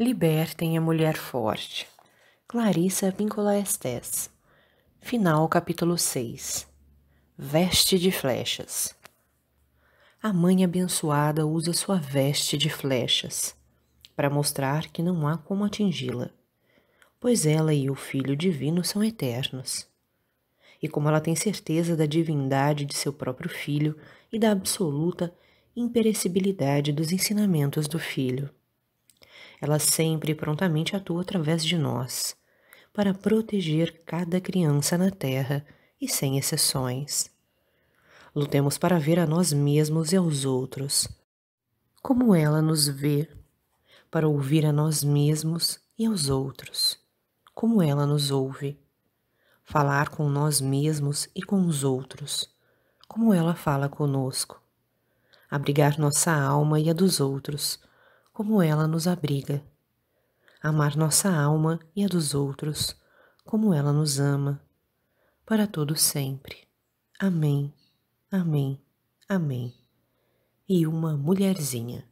Libertem a mulher forte. Clarissa Píncola Estes. Final capítulo 6. Veste de flechas. A mãe abençoada usa sua veste de flechas para mostrar que não há como atingi-la, pois ela e o Filho Divino são eternos. E como ela tem certeza da divindade de seu próprio filho e da absoluta imperecibilidade dos ensinamentos do filho, ela sempre prontamente atua através de nós, para proteger cada criança na Terra e sem exceções. Lutemos para ver a nós mesmos e aos outros, como ela nos vê, para ouvir a nós mesmos e aos outros, como ela nos ouve, falar com nós mesmos e com os outros, como ela fala conosco, abrigar nossa alma e a dos outros como ela nos abriga. Amar nossa alma e a dos outros, como ela nos ama. Para todo sempre. Amém, amém, amém. E uma mulherzinha.